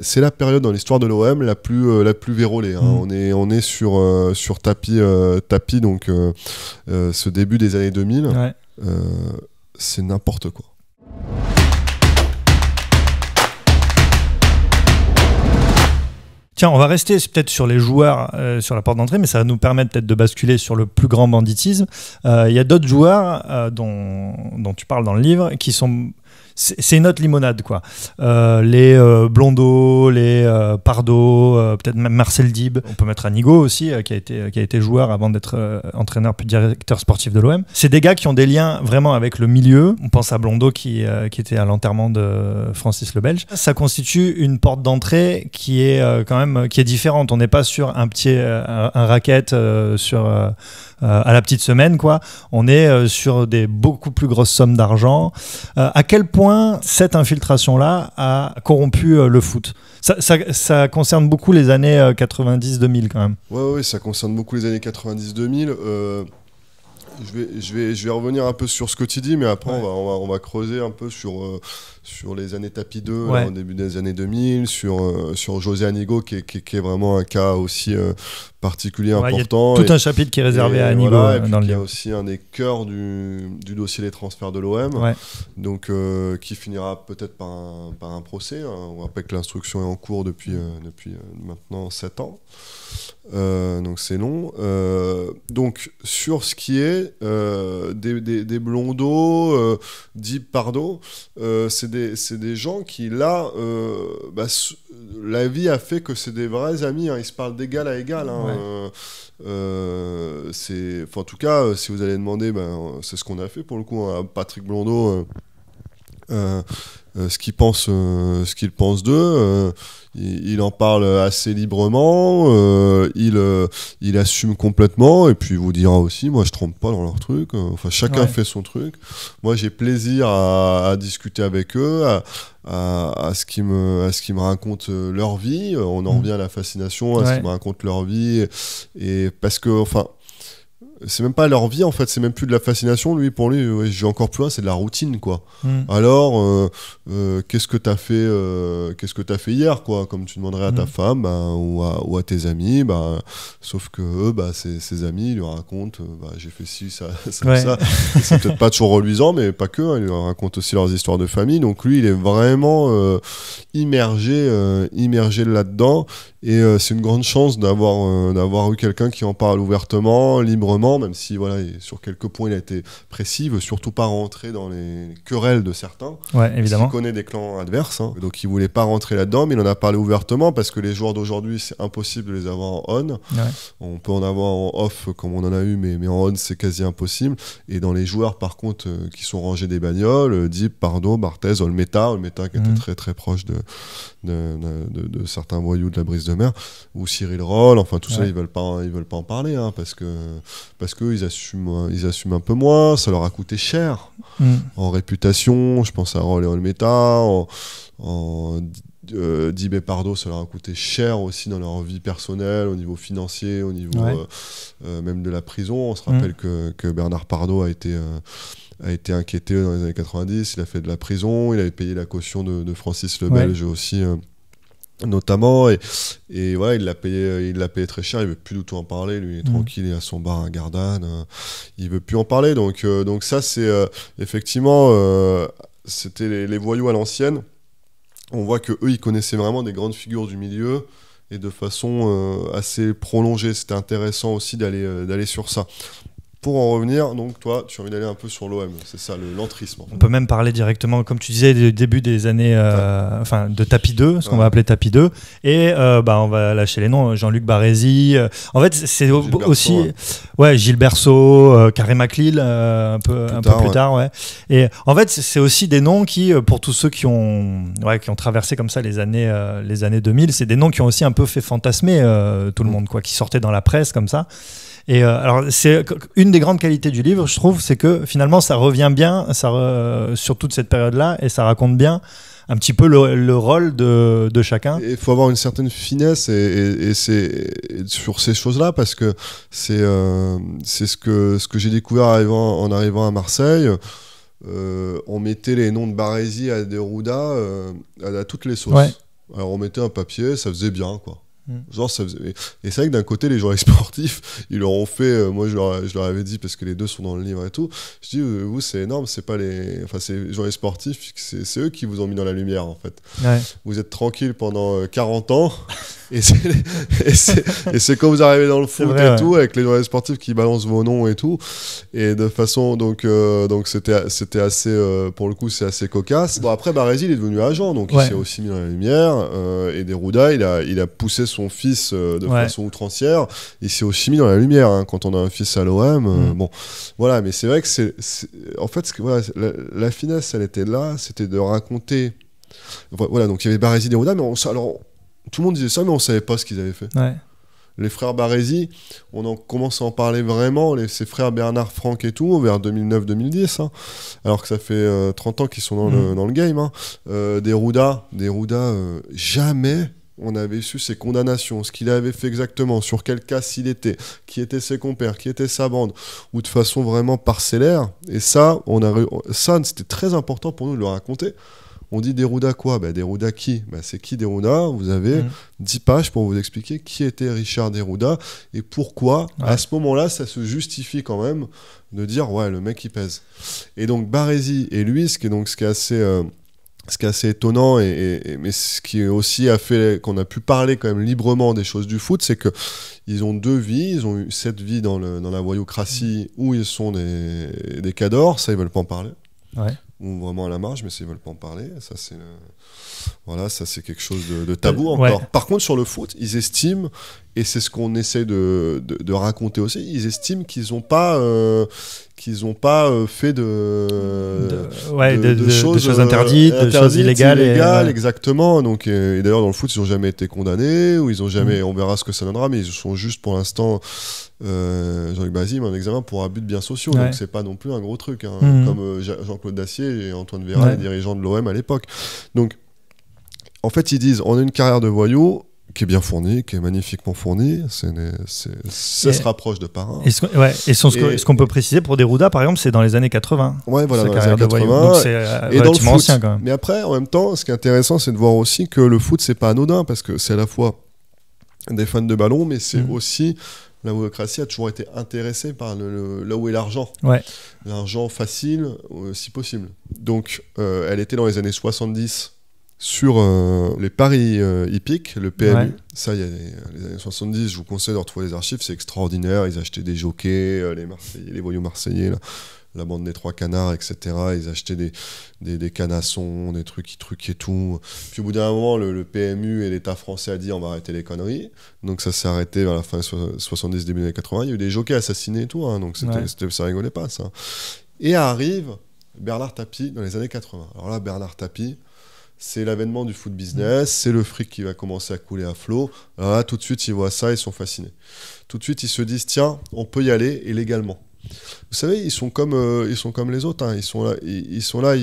c'est la période dans l'histoire de l'OM la plus euh, la plus vérolée. Hein. Mm. On est on est sur euh, sur tapis euh, tapis donc ce début des années 2000, c'est n'importe quoi. Tiens, on va rester peut-être sur les joueurs sur la porte d'entrée, mais ça va nous permettre peut-être de basculer sur le plus grand banditisme. Il y a d'autres joueurs dont, dont, tu parles dans le livre qui sont c'est une autre limonade, quoi. Euh, les euh, Blondeau, les euh, Pardo, euh, peut-être même Marcel Dib. On peut mettre Anigo aussi, qui, a été, qui a été joueur avant d'être entraîneur puis directeur sportif de l'OM. C'est des gars qui ont des liens vraiment avec le milieu. On pense à Blondeau qui, qui était à l'enterrement de Francis le Belge. Ça constitue une porte d'entrée qui est quand même qui est différente. On n'est pas sur un petit un racket sur euh, à la petite semaine, quoi. On est euh, sur des beaucoup plus grosses sommes d'argent. Euh, à quel point cette infiltration-là a corrompu le foot ça, ça, ça, concerne beaucoup les années 90-2000 quand même. Oui, ouais, ça concerne beaucoup les années 90-2000. je, vais, je, vais, je vais revenir un peu sur ce que tu dis, mais après on, va, on, va, creuser un peu sur, sur les années tapis 2 au début des années 2000, sur, sur José Anigo qui, qui, est vraiment un cas aussi particulier, important. tout un chapitre qui est réservé à Niveau. Il y a aussi un des cœurs du, dossier des transferts de l'OM, donc euh, qui finira peut-être par un, par un procès. Hein. On rappelle que l'instruction est en cours depuis, euh, depuis euh, maintenant 7 ans, donc c'est long. donc sur ce qui est des, blondos, dit Pardo, c'est des, des, gens qui là bah, la vie a fait que c'est des vrais amis, hein. ils se parlent d'égal à égal. Hein. Euh, euh, en tout cas, euh, si vous allez demander, ben, c'est ce qu'on a fait pour le coup. à hein. Patrick Blondeau, euh, euh, ce qu'ils pensent, euh, ce qu'ils pensent d'eux. Il, en parle assez librement. il, il assume complètement. Et puis il vous dira aussi, moi je trompe pas dans leur truc. Enfin, chacun fait son truc. Moi j'ai plaisir à, discuter avec eux. À, ce qu'ils me, à ce qui me racontent leur vie. On en mm. revient à la fascination, à ce qu'ils me racontent leur vie. et parce que, enfin, c'est même pas leur vie en fait, c'est même plus de la fascination. Lui, pour lui, ouais, j'ai encore plus loin, c'est de la routine quoi. Hmm. Alors, euh, euh, qu'est-ce que t'as fait, euh, qu'est-ce que as fait hier quoi Comme tu demanderais à ta hmm. femme bah, ou, à, tes amis, bah, sauf que eux, bah, ses, amis ils lui racontent, bah, j'ai fait ci, ça, ça, ça. c'est peut-être pas toujours reluisant, mais pas que. Hein, ils lui racontent aussi leurs histoires de famille. Donc lui, il est vraiment immergé, immergé là-dedans. Et c'est une grande chance d'avoir d'avoir eu quelqu'un qui en parle ouvertement, librement même si voilà, sur quelques points il a été précis, il veut surtout pas rentrer dans les querelles de certains. Ouais, évidemment. Il connaît des clans adverses, hein. donc il voulait pas rentrer là-dedans, mais il en a parlé ouvertement parce que les joueurs d'aujourd'hui, c'est impossible de les avoir en on. On peut en avoir en off comme on en a eu, mais, en on, c'est quasi impossible. Et dans les joueurs, par contre, euh, qui sont rangés des bagnoles, euh, Deep, Pardo, Barthez, Olmeta, Olmeta qui était mm. très très proche de, de, certains voyous de la brise de mer, ou Cyril Roll, enfin tout ça, ils veulent pas, ils veulent pas en parler, hein, parce que parce qu'ils assument, ils assument un peu moins, ça leur a coûté cher mm. en réputation, je pense à Roll et Meta, en, euh, Dibé Pardo, ça leur a coûté cher aussi dans leur vie personnelle, au niveau financier, au niveau euh, euh, même de la prison. On se mm. rappelle que, Bernard Pardo a été, a été inquiété dans les années 90, il a fait de la prison, il avait payé la caution de, Francis Lebel, j'ai aussi notamment. Et, et voilà, il l'a payé, il l'a payé très cher. Il veut plus du tout en parler. Lui, il est mm. tranquille, il est à son bar à Gardanne. Euh, il veut plus en parler. Donc, euh, donc ça, c'est euh, effectivement, c'était les, voyous à l'ancienne. On voit que eux, ils connaissaient vraiment des grandes figures du milieu et de façon assez prolongée. C'était intéressant aussi d'aller d'aller sur ça. Pour en revenir, donc toi, tu as envie d'aller un peu sur l'OM, c'est ça l'entrisme. On peut même parler directement, comme tu disais, du début des années, euh, enfin de tapis 2, ce qu'on va appeler tapis 2, et euh, bah, on va lâcher les noms, Jean-Luc Barézy. Euh, en fait, c'est aussi, ouais, Gilles Berceau, Carré MacLeal, un peu plus un tard, peu plus tard, ouais. Et en fait, c'est aussi des noms qui, pour tous ceux qui ont, qui ont traversé comme ça les années, les années 2000, c'est des noms qui ont aussi un peu fait fantasmer tout le mm. monde, quoi, qui sortaient dans la presse comme ça. Et euh, alors, c'est une des grandes qualités du livre, je trouve, c'est que finalement, ça revient bien ça euh, sur toute cette période-là et ça raconte bien un petit peu le, rôle de, chacun. Il faut avoir une certaine finesse et, c'est sur ces choses-là parce que c'est euh, c'est ce que ce que j'ai découvert en arrivant à Marseille. on mettait les noms de Barésie à Deruda à, toutes les sauces. Alors on mettait un papier, ça faisait bien quoi. Mm. Genre, ça Et c'est vrai que d'un côté, les journalistes sportifs, ils leur ont fait. Euh, moi, je leur, avais dit, parce que les deux sont dans le livre et tout. Je dis, euh, vous, c'est énorme, c'est pas les. Enfin, c'est les journalistes sportifs, c'est eux qui vous ont mis dans la lumière, en fait. Vous êtes tranquille pendant 40 euh, ans, et c'est quand vous arrivez dans le foot et tout, avec les journalistes sportifs qui balancent vos noms et tout. Et de façon. Donc, donc c'était assez. pour le coup, c'est assez cocasse. Bon, après, il est devenu agent, donc il s'est aussi mis dans la lumière. et Derouda, il a, il a poussé son fils euh, de façon outrancière. et c'est aussi mis dans la lumière hein, quand on a un fils à l'OM. Euh, mm. bon, voilà, mais c'est vrai que c'est. En fait, voilà, la, la, finesse, elle était là, c'était de raconter. Voilà, donc il y avait Barézi et mais on, alors, tout le monde disait ça, mais on savait pas ce qu'ils avaient fait. les frères Barézi on en commence à en parler vraiment, les, frères Bernard Franck et tout, vers 2009-2010, hein. alors que ça fait 30 euh, ans qu'ils sont mm. dans, le, game. Hein, euh, des Rouda, jamais on avait su ses condamnations, ce qu'il avait fait exactement, sur quel cas il était, qui étaient ses compères, qui était sa bande, ou de façon vraiment parcellaire. Et ça, on a, ça c'était très important pour nous de le raconter. On dit Deruda quoi ben, qui ben, C'est qui Deruda Vous avez 10 mm. pages pour vous expliquer qui était Richard Deruda et pourquoi, à ce moment-là, ça se justifie quand même de dire Ouais, le mec, il pèse. Et donc, Barési et lui, ce qui est, donc, ce qui assez. Euh, ce qui est assez étonnant et, mais ce qui aussi a fait qu'on a pu parler quand même librement des choses du foot, c'est que ils ont deux vies, ils ont eu cette vie dans, le, dans la voyoucratie où ils sont des, des cadors, ça ils veulent pas en parler. Ouais. Ou vraiment à la marge, mais ne veulent pas en parler, ça c'est voilà, ça c'est quelque chose de, tabou euh, encore. Par contre sur le foot, ils estiment et c'est ce qu'on essaie de, de, raconter aussi, ils estiment qu'ils n'ont pas euh, qu'ils n'ont pas fait de, choses, interdites, de choses illégales. Exactement. Donc, euh, et, d'ailleurs, dans le foot, ils n'ont jamais été condamnés, ou ils ont jamais. Mm. On verra ce que ça donnera, mais ils sont juste pour l'instant. Euh, Jean-Luc Bazim, un examen pour abus de biens sociaux, donc c'est pas non plus un gros truc, hein. mm. comme euh, Jean-Claude Dacier et Antoine Véran, les dirigeants de l'OM à l'époque. Donc, en fait, ils disent on a une carrière de voyou qui est bien fourni, qui est magnifiquement fourni. ça se rapproche de parents. Et ce, et ce, qu'on peut préciser pour Deruda, par exemple, c'est dans les années 80. Ouais, voilà, dans les années 80. Donc euh, et relativement Ancien, quand même. Mais après, en même temps, ce qui est intéressant, c'est de voir aussi que le foot, c'est pas anodin, parce que c'est à la fois des fans de ballon, mais c'est mm. aussi la démocratie a toujours été intéressée par le, là où est l'argent. L'argent facile, euh, si possible. Donc, euh, elle était dans les années 70 sur euh, les paris euh, hippiques, le PMU. Ça, il y a les, années 70, je vous conseille de retrouver les archives, c'est extraordinaire. Ils achetaient des jockeys, euh, les, Marseillais, les voyous marseillais, là, la bande des trois canards, etc. Ils achetaient des, des, des canassons, des trucs qui truquaient tout. Puis au bout d'un moment, le, PMU et l'État français a dit on va arrêter les conneries. Donc ça s'est arrêté vers la fin 70, début des années 80. Il y a eu des jockeys assassinés et tout, hein. donc ça rigolait pas, ça. Et arrive Bernard Tapie dans les années 80. Alors là, Bernard Tapie c'est l'avènement du foot business, mm. c'est le fric qui va commencer à couler à flot. Ah, tout de suite, ils voient ça, ils sont fascinés. Tout de suite, ils se disent tiens, on peut y aller et légalement. Vous savez, ils sont comme, euh, ils sont comme les autres. Hein. Ils sont là. Ils, sont là.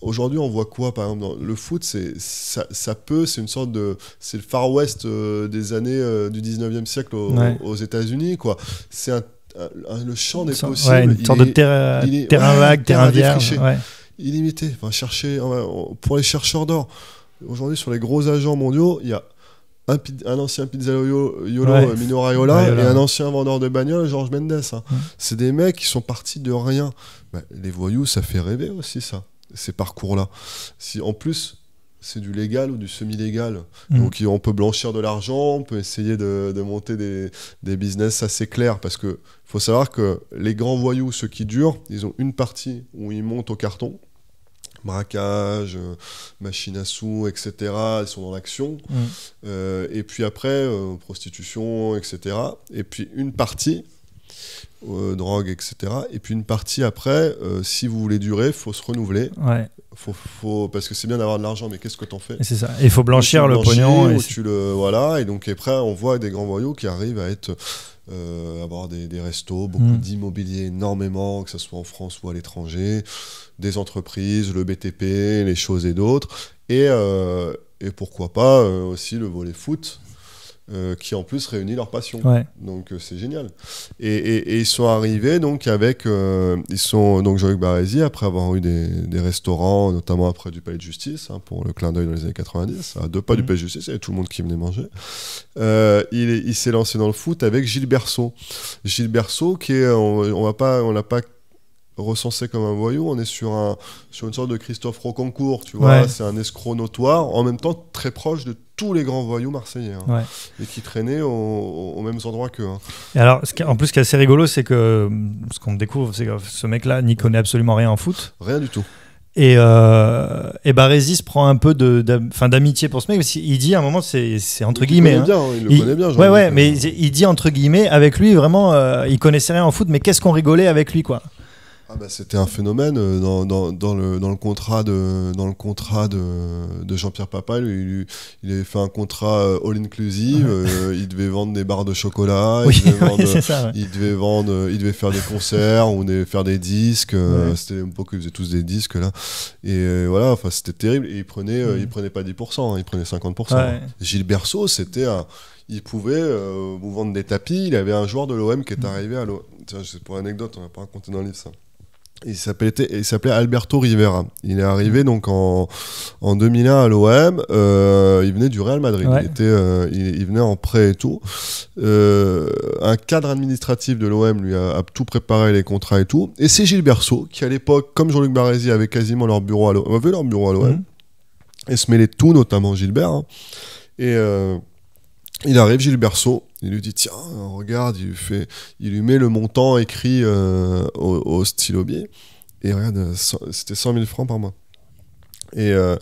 Aujourd'hui, on voit quoi Par exemple, le foot, c'est ça, peut, c'est une sorte de, c'est le Far West euh, des années euh, du 19e siècle aux États-Unis, quoi. C'est le champ des possibles. une sorte de terrain, vague, terrain, terrain illimité. Enfin, chercher, pour les chercheurs d'or, aujourd'hui, sur les gros agents mondiaux, il y a un, ancien pizza Yolo ouais. Euh, et un ancien vendeur de bagnole Georges Mendes. Hein. C'est des mecs qui sont partis de rien. Bah, les voyous, ça fait rêver aussi, ça, ces parcours-là. Si, en plus, c'est du légal ou du semi-légal. Mm. Donc on peut blanchir de l'argent, on peut essayer de, monter des, business assez clairs. Parce que faut savoir que les grands voyous, ceux qui durent, ils ont une partie où ils montent au carton braquage, euh, machine à sous, etc. Elles sont dans l'action. Mm. Euh, et puis après, euh, prostitution, etc. Et puis une partie aux euh, etc. Et puis une partie après, euh, si vous voulez durer, faut se renouveler. Faut, faut, parce que c'est bien d'avoir de l'argent, mais qu'est-ce que t'en fais C'est ça. Il faut blanchir le pognon. Et tu le, voilà. Et donc après, on voit des grands voyous qui arrivent à être euh, avoir des, des, restos, beaucoup hmm. d'immobilier énormément, que ce soit en France ou à l'étranger, des entreprises, le BTP, les choses et d'autres. Et, et pourquoi pas aussi le volet foot euh, qui en plus réunit leur passion. Donc euh, c'est génial. Et, ils sont arrivés donc avec euh, ils sont donc Jean-Luc Barézi, après avoir eu des, restaurants notamment après du Palais de Justice hein, pour le clin d'œil dans les années 90 à deux pas du mm. Palais de Justice il y avait tout le monde qui venait manger. il, il s'est lancé dans le foot avec Gilles Berceau. Gilles Berceau qui est on, ne va pas on l'a pas recensé comme un voyou, on est sur, un, sur une sorte de Christophe Roconcourt tu vois, c'est un escroc notoire, en même temps très proche de tous les grands voyous marseillais hein, et qui traînaient aux, mêmes endroits qu'eux. Hein. Et alors, ce qui, en plus, ce qui est assez rigolo, c'est que ce qu'on découvre, c'est que ce mec-là n'y connaît absolument rien en foot. Rien du tout. Et, euh, et se prend un peu d'amitié pour ce mec, parce qu'il dit à un moment, c'est entre guillemets. Hein. il le connaît bien, ouais, ouais, mais il dit entre guillemets, avec lui, vraiment, euh, il connaissait rien en foot, mais qu'est-ce qu'on rigolait avec lui, quoi ah bah C'était un phénomène euh, dans, dans, le, dans, le, contrat de, dans le contrat de, de Jean-Pierre Papal. Il, il, avait fait un contrat euh, all-inclusive. Euh, il devait vendre des barres de chocolat. il, devait vendre, il, devait faire des concerts ou des, faire des disques. c'était un peu qu'ils faisaient tous des disques là. Et voilà, enfin c'était terrible. Et il prenait, mm. hein, il prenait pas 10%, il prenait 50%. Gilles Berceau, c'était un il pouvait vous vendre des tapis. Il avait un joueur de l'OM qui est mm. arrivé à l'OM. c'est pour anecdote, on n'a pas raconté dans le livre ça. Il s'appelait Alberto Rivera. Il est arrivé donc en, 2001 à l'OM. Euh, il venait du Real Madrid. Il, était, euh, il, venait en prêt et tout. Euh, un cadre administratif de l'OM lui a, tout préparé, les contrats et tout. Et c'est Gilles Berceau qui, à l'époque, comme Jean-Luc Barrézi, avait quasiment leur bureau à l'OM, avait leur bureau à l'OM mmh. et se mêlait tout, notamment Gilbert. Hein. Et il arrive, Gilles Berceau il lui dit tiens, regarde, il lui, fait, il met le montant écrit euh, au, stylobier stylo Et regarde, euh, c'était 100 000 francs par mois. Et, euh,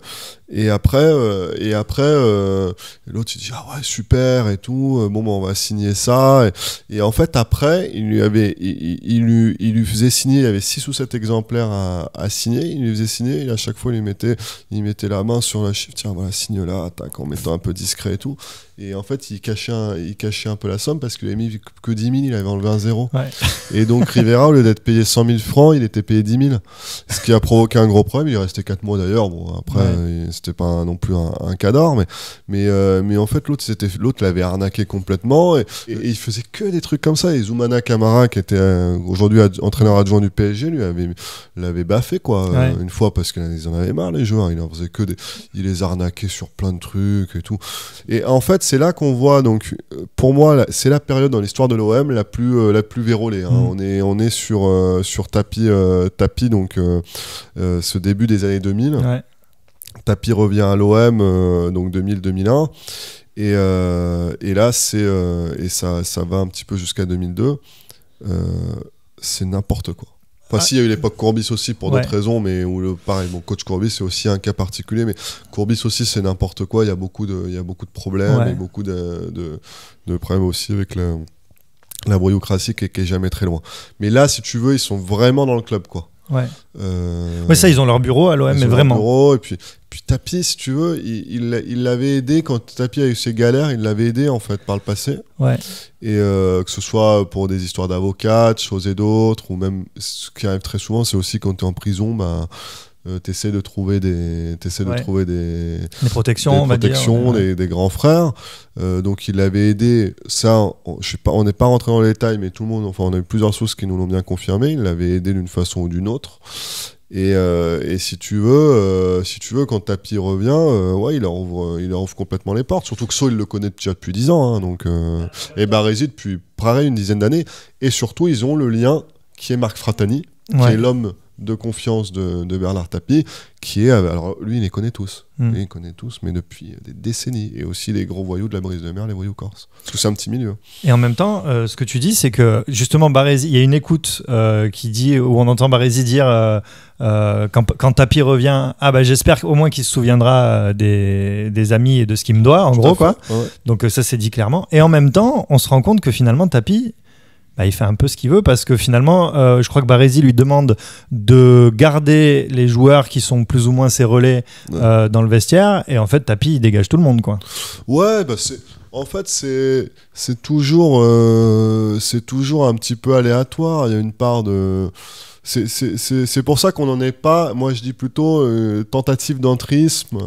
et après, euh, et après, euh, l'autre il dit ah ouais super et tout. Euh, bon ben on va signer ça. Et, en fait après, il lui avait, il, lui, il lui faisait signer. Il y avait six ou sept exemplaires à, à, signer. Il lui faisait signer. Et à chaque fois il lui mettait, il mettait la main sur la chiffre. Tiens voilà signe là, tac, en mettant un peu discret et tout. Et en fait il cachait, un, il cachait un peu la somme parce qu'il avait mis que 10 000. Il avait enlevé un zéro. Ouais. Et donc Rivera au lieu d'être payé 100 000 francs, il était payé 10 000. Ce qui a provoqué un gros problème. Il est resté quatre mois d'ailleurs. Bon après c'était pas non plus un, un mais, mais, euh, mais en fait, l'autre, c'était, l'autre l'avait arnaqué complètement et, il faisait que des trucs comme ça. Et Zoumana Kamara, qui était euh, aujourd'hui entraîneur adjoint du PSG, lui avait, l'avait baffé, quoi, euh, une fois, parce qu'ils en avaient marre, les joueurs. Il en faisait que il les arnaquait sur plein de trucs et tout. Et en fait, c'est là qu'on voit, donc, pour moi, c'est la période dans l'histoire de l'OM la plus, la plus vérolée. Hein. Mm. On, est, on est sur, sur tapis, tapis donc, ce début des années 2000. Ouais. Tapi revient à l'OM, euh, donc 2000-2001. Euh, et, là, c'est euh, et ça, va un petit peu jusqu'à 2002. c'est n'importe quoi. Enfin, ah. s'il y a eu l'époque Courbis aussi pour d'autres raisons, mais où le, pareil, mon coach Courbis, c'est aussi un cas particulier, mais Courbis aussi, c'est n'importe quoi. Il y a beaucoup de, il y a beaucoup de problèmes et beaucoup de, de, problèmes aussi avec la, la qui, qui est jamais très loin. Mais là, si tu veux, ils sont vraiment dans le club, quoi. Ouais. Euh, ouais, ça, ils ont leur bureau à l'OM, mais vraiment. bureau, et puis, puis Tapi, si tu veux, il l'avait aidé quand Tapi a eu ses galères, il l'avait aidé en fait par le passé. Ouais. Et euh, que ce soit pour des histoires d'avocats, de choses et d'autres, ou même ce qui arrive très souvent, c'est aussi quand tu es en prison, bah, euh, tu essaies de trouver des, de trouver des, protections, des, on va dire. Des, des, grands frères. Euh, donc il l'avait aidé, ça, on, je sais pas, on n'est pas rentré dans les détails, mais tout le monde, enfin on a eu plusieurs sources qui nous l'ont bien confirmé, il l'avait aidé d'une façon ou d'une autre. Et, euh, et, si tu veux, euh, si tu veux, quand Tapi revient, ouais, il leur ouvre, il ouvre complètement les portes. Surtout que So, il le connaît déjà depuis 10 ans, hein, donc et Barési depuis pareil une dizaine d'années. Et surtout, ils ont le lien qui est Marc Fratani, qui est l'homme de confiance de, de, Bernard Tapie, qui est, euh, alors lui, il les connaît tous, hmm. connaît tous, mais depuis des décennies, et aussi les gros voyous de la brise de mer, les voyous corse parce que c'est un petit milieu. Et en même temps, euh, ce que tu dis, c'est que justement, il y a une écoute euh, qui dit, où on entend Barési dire, quand, quand Tapie revient, ah bah j'espère au moins qu'il se souviendra des, amis et de ce qu'il me doit, en gros, quoi. Donc ça, c'est dit clairement. Et en même temps, on se rend compte que finalement, Tapie, bah, il fait un peu ce qu'il veut parce que finalement, euh, je crois que Baresi lui demande de garder les joueurs qui sont plus ou moins ses relais euh, dans le vestiaire et en fait, Tapi il dégage tout le monde quoi. Ouais, bah en fait, c'est toujours euh, toujours un petit peu aléatoire. Il y a une part de c'est pour ça qu'on n'en est pas, moi je dis plutôt, tentative d'entrisme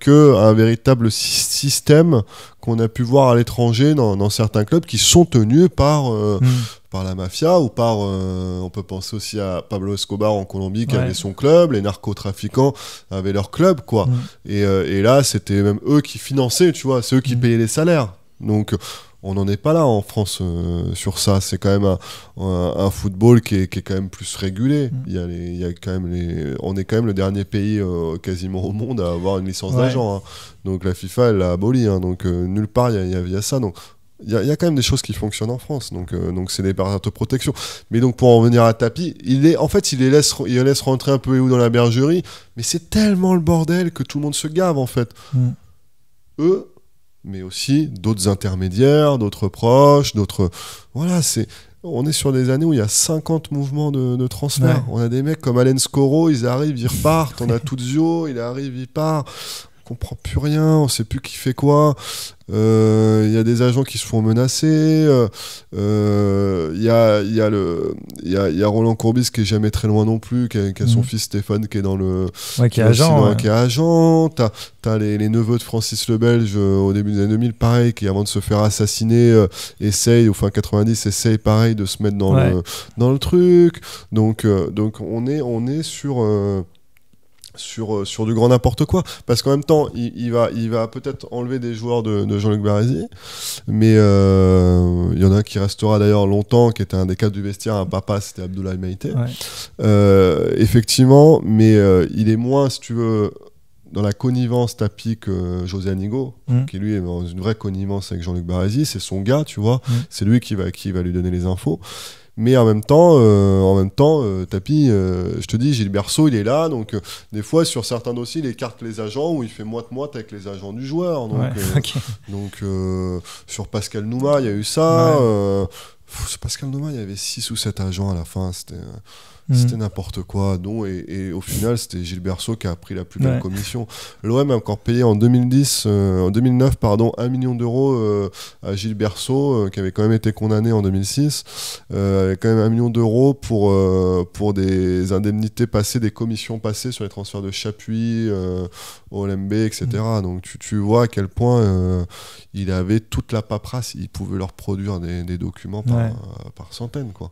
que un véritable système on a pu voir à l'étranger dans, certains clubs qui sont tenus par, euh, mm. par la mafia ou par. Euh, on peut penser aussi à Pablo Escobar en Colombie qui avait son club, les narcotrafiquants avaient leur club, quoi. Mm. Euh, et, là, c'était même eux qui finançaient, tu vois, c'est eux qui mm. payaient les salaires. Donc on n'en est pas là en France euh, sur ça. C'est quand même un, football qui est, quand même plus régulé. Mm. Il, y a quand même on est quand même le dernier pays euh, quasiment au monde à avoir une licence d'agent. Hein. Donc la FIFA, elle l'a aboli. Hein. Donc euh, nulle part, il y, a ça. Donc il y, a, quand même des choses qui fonctionnent en France. Donc, donc c'est des barrières de protection. Mais donc, pour en venir à tapis il est, en fait, il les laisse, il laisse rentrer un peu où dans la bergerie. Mais c'est tellement le bordel que tout le monde se gave, en fait. Mm. Eux, mais aussi d'autres intermédiaires, d'autres proches, d'autres. Voilà, c'est. On est sur des années où il y a 50 mouvements de, transfert. On a des mecs comme Allen Scoro, ils arrivent, ils repartent. On a Tuzio, il arrive, il part comprend plus rien, on sait plus qui fait quoi. Euh, il y a des agents qui se font menacer. Euh, euh, il y, a, y, a le, y, y a Roland Courbis qui est jamais très loin non plus, qui a, son mhm. fils Stéphane qui est dans le. qui, est agent, qui est agent. as les, neveux de Francis le Belge au début des années 2000, pareil, qui avant de se faire assassiner, essaye, au fin 90, essaye pareil de se mettre dans, le, dans le truc. Donc, donc on, est, on est sur sur, euh, sur du grand n'importe quoi. Parce qu'en même temps, il, va, il va peut-être enlever des joueurs de, Jean-Luc Barésier, mais euh, il y en a un qui restera d'ailleurs longtemps, qui était un des cadres du vestiaire, un papa, c'était Abdoulaye Maïté. Euh, effectivement, mais il est moins, si tu veux, dans la connivence tapis que José Anigo, mm. qui lui est dans une vraie connivence avec Jean-Luc Barésier, c'est son gars, tu vois, mm. c'est lui qui va, qui va lui donner les infos. Mais en même temps, euh, en même temps euh, euh, je te dis, Gilles Berceau, il est là. Donc, des fois, sur certains dossiers, il écarte les agents ou il fait moite-moite avec les agents du joueur. Donc, sur Pascal Nouma, il y a eu ça. sur Pascal Nouma, il y avait 6 ou 7 agents à la fin. C'était. C'était mm. n'importe quoi. Non, et, au final, c'était Gilles Berceau qui a pris la plus belle commission. L'OM a encore payé en 2010, euh, en 2009, pardon, 1 million d'euros euh, à Gilles Berceau, euh, qui avait quand même été condamné en 2006. quand même 1 million d'euros pour, pour des indemnités passées, des commissions passées sur les transferts de Chapuis, OLMB, etc. Mm. Donc tu, vois à quel point il avait toute la paperasse. Il pouvait leur produire des, documents par, par centaines. Quoi.